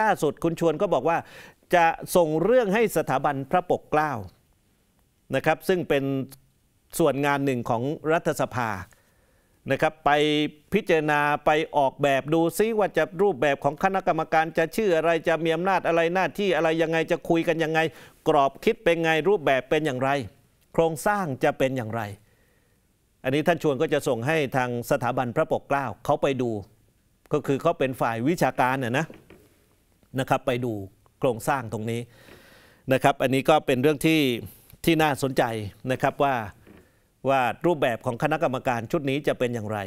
ล่าสุดคุณชวนก็บอกว่าจะส่งเรื่องให้สถาบันพระปกเกล้านะครับ ซึ่งเป็นส่วนงานหนึ่งของรัฐสภานะครับ ไปพิจารณาไปออกแบบดูซิว่าจะรูปแบบของคณะกรรมการจะชื่ออะไรจะมีอำนาจอะไรหน้าที่อะไรยังไงจะคุยกันยังไงกรอบคิดเป็นไงรูปแบบเป็นอย่างไร โครงสร้างจะเป็นอย่างไร อันนี้ท่านชวนก็จะส่งให้ทางสถาบันพระปกเกล้าเขาไปดู ก็คือเขาเป็นฝ่ายวิชาการน่ยนะนะครับ ไปดูโครงสร้างตรงนี้ นะครับ อันนี้ก็เป็นเรื่องที่ที่น่าสนใจนะครับว่าว่ารูปแบบของคณะกรรมการชุดนี้จะเป็นอย่างไร